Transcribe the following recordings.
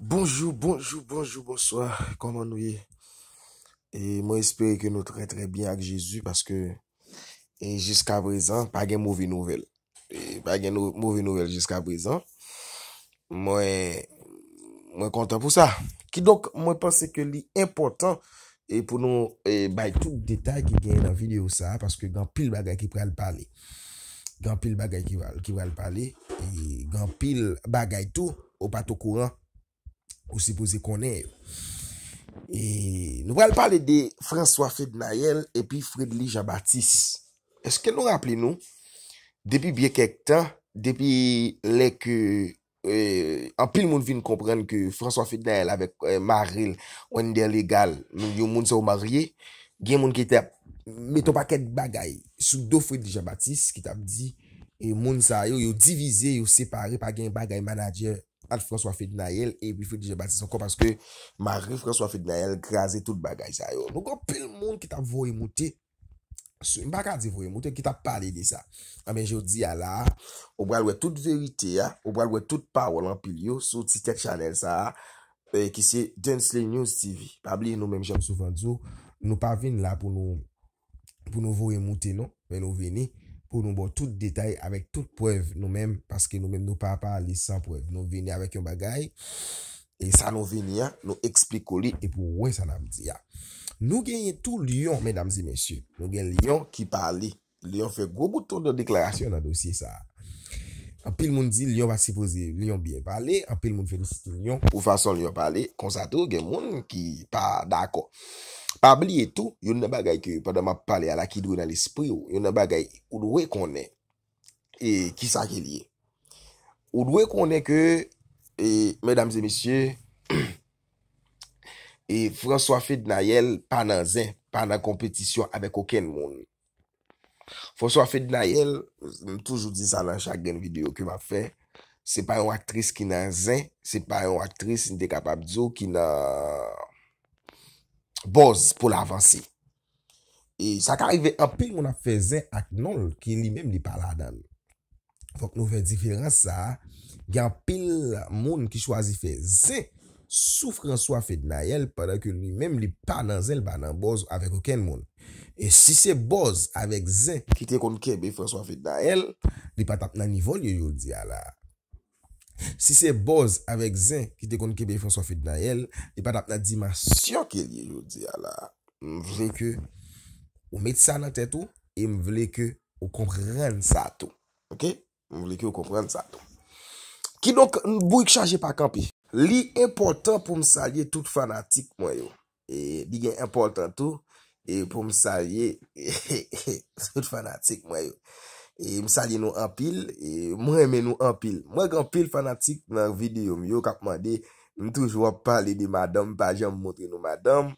Bonjour, bonjour, bonjour, bonsoir, koman nou ye? E mwen espere ke nou tre tre bien ak Jezu paske jiska prezan pa gen mouvi nouvel. E pa gen mouvi nouvel jiska prezan. Mwen kontan pou sa. Ki dok mwen pense ke li important e pou nou bay tou detay ki gen nan video sa paske gen pil bagay ki pral pale. Gen pil bagay ki pral pale e gen pil bagay tou ou pato kouran Kousi boze konen yo. E nou wale pale de François Frid Nael epi Frid Lijabatis. Eske nou rappele nou? Depi bie kek tan, depi leke, an euh, pil moun vin komprenne ke François Frid Nael avek euh, maril, wende legal, moun yo moun sa ou marye, gen moun ki te meton pa ket bagay, sou do Frid Lijabatis ki te ap di, e moun sa yo yo divize, yo separe pa gen bagay manajer. Al François Fedinayel, e bi fedi je bati son kon, paske mari François Fedinayel graze tout bagay sa yo. Nou kon pil moun ki ta vowe mouti, sou mbaka di vowe mouti, ki ta pale ah, di sa. Ame, jyo di ala, obwalwe tout verite ya, obwalwe tout pa walan pil yo, sou titek chanel sa, ki se Densley News TV. Ableye nou menm jom soufandzo, nou pa vin la pou nou vowe mouti nou, men nou veni. pou nou bon tout detay, avek tout pwev nou men, paske nou men nou pa pa li san pwev, nou veni avek yon bagay, e sa nou veni ya, nou eksplikou li, e pou wè sa nam di ya. Nou genye tout lyon, medamzi, menchè, nou gen lyon ki pa li, lyon fe gwo gwo ton de deklarasyon nan dosye sa. Anpil moun di, lyon va se pose, lyon biye pa li, anpil moun fe nou sitou lyon, pou fason lyon pa li, konsato gen moun ki pa dako. Pabli etou, yon nan bagay ke pade ma pale ala ki dwe nan l'espri yo. Yon nan bagay, ou dwe konen, e, ki sa ke liye. Ou dwe konen ke, e, medamze misye, e, François Fidnaïel, pa nan zin, pa nan kompetisyon, avek oken moun. François Fidnaïel, m toujou di sa nan chak gen videyo ke ma fe, se pa yon aktris ki nan zin, se pa yon aktris, se pa yon dekapabzo ki nan... Boz pou la avansi. E sa ka rive apil moun a fe ze ak nol ki li mem li pala dan. Fok nou fe diferan sa, gen apil moun ki chwazi fe ze soufren swafet nan el padan ki li mem li pala dan zel banan boz avek oken moun. E si se boz avek ze ki te kon kebe fwen swafet nan el, li patap nan nivou li yon di ala. Si se boz avek zin ki te kon kebe yon sofit e nan el, e pat ap la dimasyon ke li yon di ala. M vle ke ou met sa nan tet ou, e m vle ke ou kompren sa tou. Ok? M vle ke ou kompren sa tou. Ki donk, nou bou yon k chaje pa kapi. Li important pou m salye tout fanatik mwen yo. E, bi gen important tou, e pou m salye tout fanatik mwen yo. E msalye nou anpil, e mwen men nou anpil. Mwen gen anpil fanatik nan videyo, mi yo kap mande, mwen toujwa pale de madam, pa jen mwotre nou madam.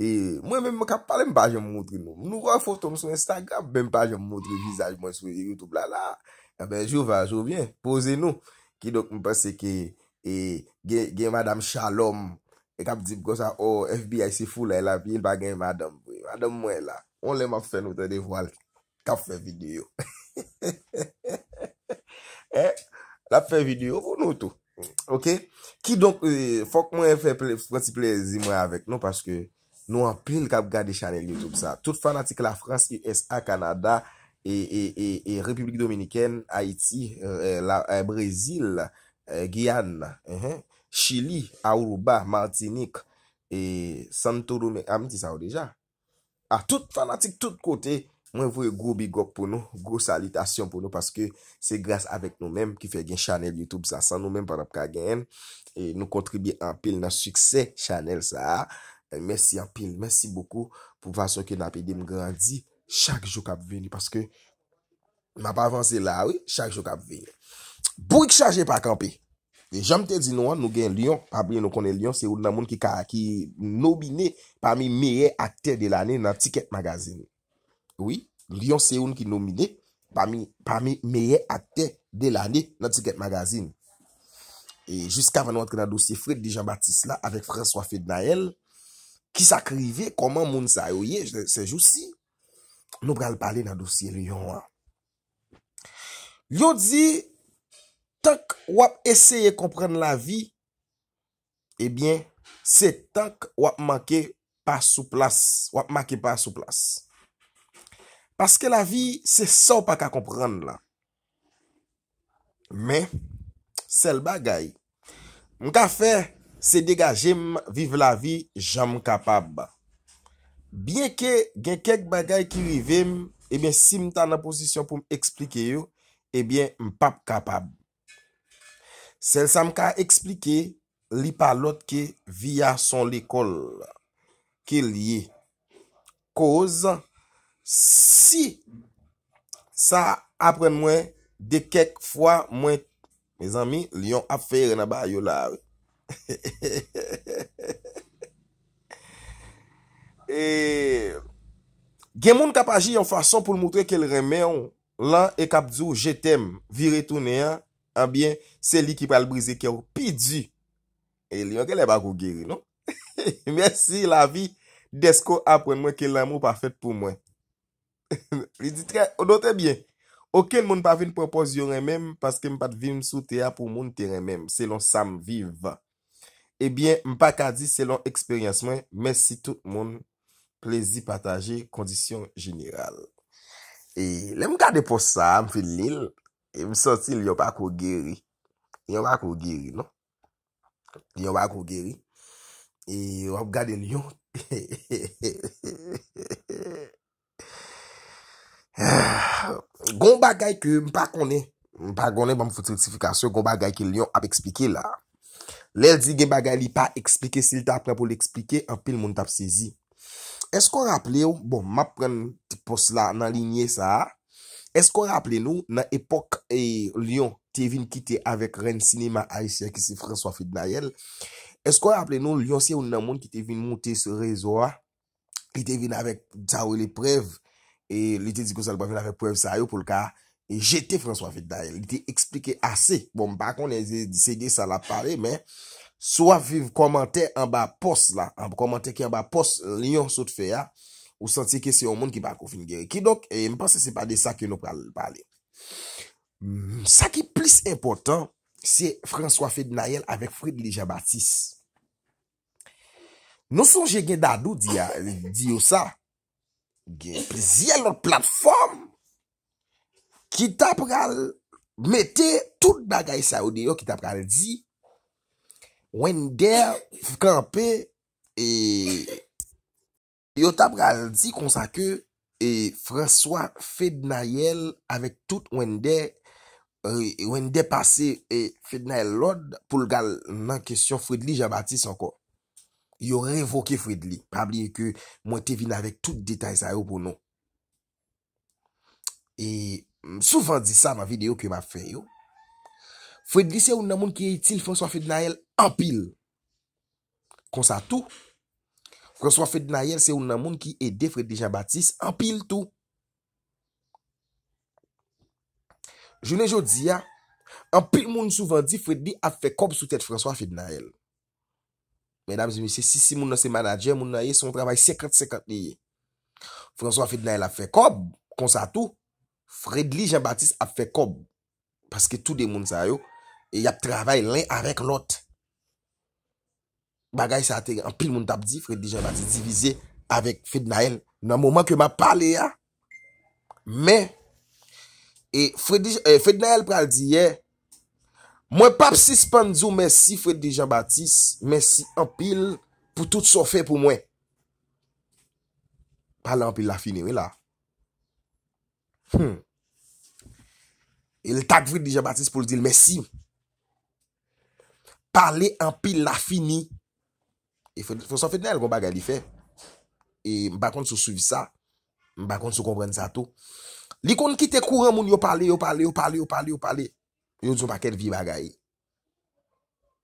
E mwen men mwen kap pale mwen pa jen mwotre nou. Mwen nou rafoto mwen sou Instagram, ben mwen pa jen mwotre vizaj mwen sou YouTube la la. E ben, jou va, jou vyen, pose nou. Ki dok mwen pase ki e, gen madam shalom, e kap dik gosa, oh, FBIC foule la, pi yon pa gen madam. Madam mwen la, on lèman fè nou tè de voal, kap fè videyo. Eh, la fè video, ou nou tou Ok, ki donk eh, Fòk mwen fè prati plezimwen avèk Non paske nou apil Kap gade chanel Youtube sa Tout fanatik la Frans, USA, Kanada Et e, e, e, Republik Dominikèn Haiti, eh, Brazil Guyane Chili, Aourouba, Martinique Et Santorou Amiti ah, sa ou deja A ah, tout fanatik tout kote Eh Mwen vwe gro bi gok pou nou, gro salitasyon pou nou Paske se grase avèk nou mèm ki fè gen chanel Youtube Sa san nou mèm par ap ka gen e Nou kontribye anpil nan suksè chanel sa e Mersi anpil, mersi boku Pou vasyon ki napè dem grandi Chak jok ap veni Paske mè ap avansè la wè, chak jok ap veni Bou yik chaje pa kampe e Jom te di nou an, nou gen Lyon Pa bè nou konen Lyon, se ou nan moun ki nomine Parmi meye akter de l'anè nan tiket magazini Oui, Lyon se yon ki nomine pami meye akte de l'ane na Tiket Magazine. E jiska van nou atre nan dosye Fred Di Jean-Baptiste la, avek François Fednael, ki sa krive, koman moun sa yo ye, se jou si, nou pral pale nan dosye Lyon. Yo di, tank wap eseye komprende la vi, ebyen, eh se tank wap make pa sou plas, wap make pa sou plas. Paske la vi se sa ou pa ka komprende la. Men, sel bagay. M ka fe se degaje m vive la vi jam m kapab. Bien ke gen kek bagay ki vivem, e ben si m ta nan posisyon pou m eksplike yo, e ben m pap kapab. Sel sa m ka eksplike, li pa lot ke via son lekol. Ke liye. Koz, Si sa apren mwen de kek fwa mwen. Me zanmi, lyon ap fey rena ba yon la. E, Gemoun kapaji yon fason pou mwotre ke l reme yon. Lan e kapdou, jetem, vire tou neyan. Anbyen, seli ki pal brize ke ou. Pi di. E lyon ke le bakou geri, non? Mersi la vi. Desko apren mwen ke l amou pa fet pou mwen. Li di tre, o do tre bien Ok, l moun pa vin propos yon remem Paske m pat vim sou teya pou moun teren mem Selon sam viv Ebyen, eh m pa kadi selon eksperyansman Mersi tout moun Plezi pataje, kondisyon jeniral E, lem gade pou sam Filil E m sotil yon pa kogeri Yon pa kogeri, non Yon pa kogeri E, wap gade l yon Hehehehe Gon bagay ki mpa kone Mpa kone ban mfo titifikasyon Gon bagay ki Lyon ap eksplike la Lèl di gen bagay li pa eksplike Sil ta ap lèp ou l'eksplike Anpil moun tap sezi Esko rap lè ou Bon ma pren ti pos la nan linye sa Esko rap lè nou Nan epok e Lyon Ti vin kite avèk ren sinema Aisyè ki si François Fidnayel Esko rap lè nou Lyon se ou nan moun ki ti vin moun te se rezo a Ki ti vin avèk Djaoui Leprev E li te di kon sa li pa fin la fe preve sa yo pou l ka e jete François Fidnail. Li te explike ase. Bon, pa kon, se gen sa la pare, men, swa vive komante an ba pos la, an ba komante ki an ba pos, linyon sot fe ya, ou santi ke se yon moun ki pa kon fin gen. Ki dok, e mi panse se pa de sa ki nou pa le. Sa ki plis important, se François Fidnail avek Frid Lijabatis. Non son gen dadou di yo sa, gen plizye lout platform ki tap ral mete tout bagay saoudi yo ki tap ral di wende fkanpe e yo tap ral di konsa ke e François Fednayel avèk tout wende wende pase e, Fednayel lout pou lgal nan kesyon Frédelij Abatis anko Yo revoke Fredli. Pabliye ke mwen te vina vek tout detay sa yo pou nou. E m mm, souvan di sa ma video ke ma fe yo. Fredli se ou nan moun ki e itil François Fednayel anpil. Konsa tou. François Fednayel se ou nan moun ki ede Fredlija Batis anpil tou. Jounen jodi ya. Anpil moun souvan di Fredli ap fe kob sou tete François Fednayel. Mèdames et messieurs, si si moun nan se manajer, moun nan ye son travay 50-50 ye. François Fidnael ap fe kob, konsa tou, Fredly Jean-Baptiste ap fe kob. Paske tou de moun sa yo, e yap travay len avèk lot. Bagay sa ate, an pil moun tap di, Fredly Jean-Baptiste divize avèk Fidnael nan mouman ke m ap pale ya. Mè, e euh, Fidnael pral di ye... Mwen pap si span diyo, mwen si fwede dija batis, mwen si anpil pou tout so fè pou mwen. Pale anpil la fini, mwen la. El hmm. tak fwede dija batis pou l diyo, mwen si. Pale anpil la fini. E fwede, fwede so fwede nan el kon baga li fè. E mba kon sou souvi sa, mba kon sou kompren sa tou. Li kon ki te kouren moun yo pale, yo pale, yo pale, yo pale, yo pale. Yo di sou pa ket vi bagay.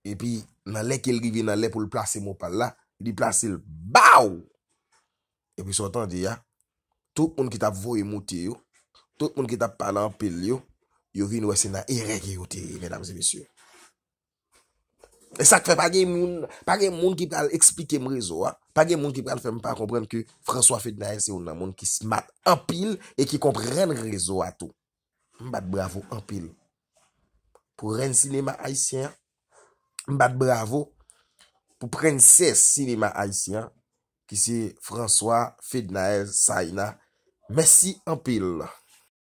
E pi nan le ke li vi nan le pou li plase mou pa la. Li plase il bau. E pi sou tan di ya. Tout moun ki tap voye mouti yo. Tout moun ki tap pala anpil yo. Yo vi nou ese nan irege yo te. Vedam zi misyon. E sak fe pagye moun. Pagye moun ki tal ekspike mrezo a. Pagye moun ki tal fem pa kompren ki François Fidnaise yo nan moun ki smat anpil. E ki kompren rezo a tou. Mbat bravo anpil. pou ren sinema haisyen, mbat bravo, pou pren ses sinema haisyen, ki se François Fédénaès Sayna, mèsi anpil.